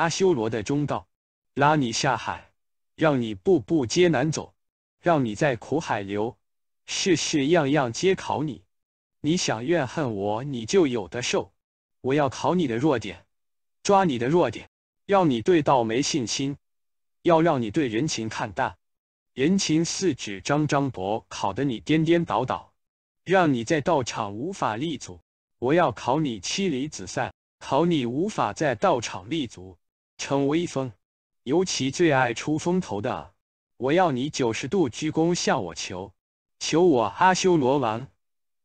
阿修罗的中道，拉你下海，让你步步皆难走，让你在苦海流，世事样样皆考你。你想怨恨我，你就有的受。我要考你的弱点，抓你的弱点，要你对道没信心，要让你对人情看淡，人情似纸张张薄，考得你颠颠倒倒，让你在道场无法立足。我要考你妻离子散，考你无法在道场立足。逞威风，尤其最爱出风头的，我要你九十度鞠躬向我求，求我阿修罗王，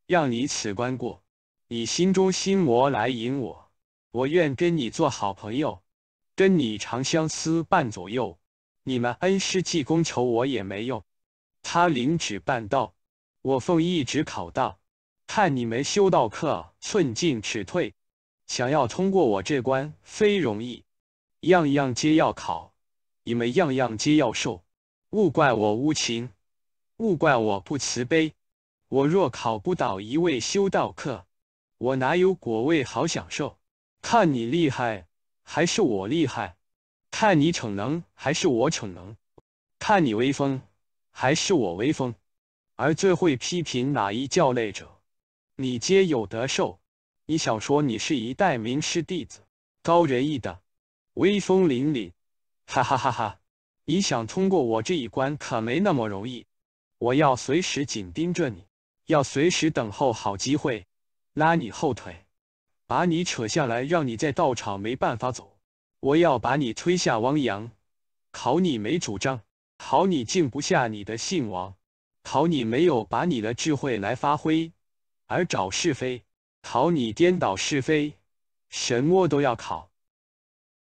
让你此关过，你心中心魔来引我，我愿跟你做好朋友，跟你长相思伴左右。你们恩师济公求我也没用，他领旨办道，我奉一旨考道，看你们修道客寸进尺退，想要通过我这关非容易。样样皆要考，你们样样皆要受，勿怪我无情，勿怪我不慈悲。我若考不倒一位修道客，我哪有果位好享受？看你厉害，还是我厉害？看你逞能，还是我逞能？看你威风，还是我威风？而最会批评哪一教类者，你皆有得受。你想说你是一代名师弟子，高人一等？威风凛凛，哈哈哈哈！你想通过我这一关可没那么容易。我要随时紧盯着你，要随时等候好机会，拉你后腿，把你扯下来，让你在道场没办法走。我要把你推下汪洋，考你没主张，考你静不下你的性王，考你没有把你的智慧来发挥，而找是非，考你颠倒是非，什么都要考。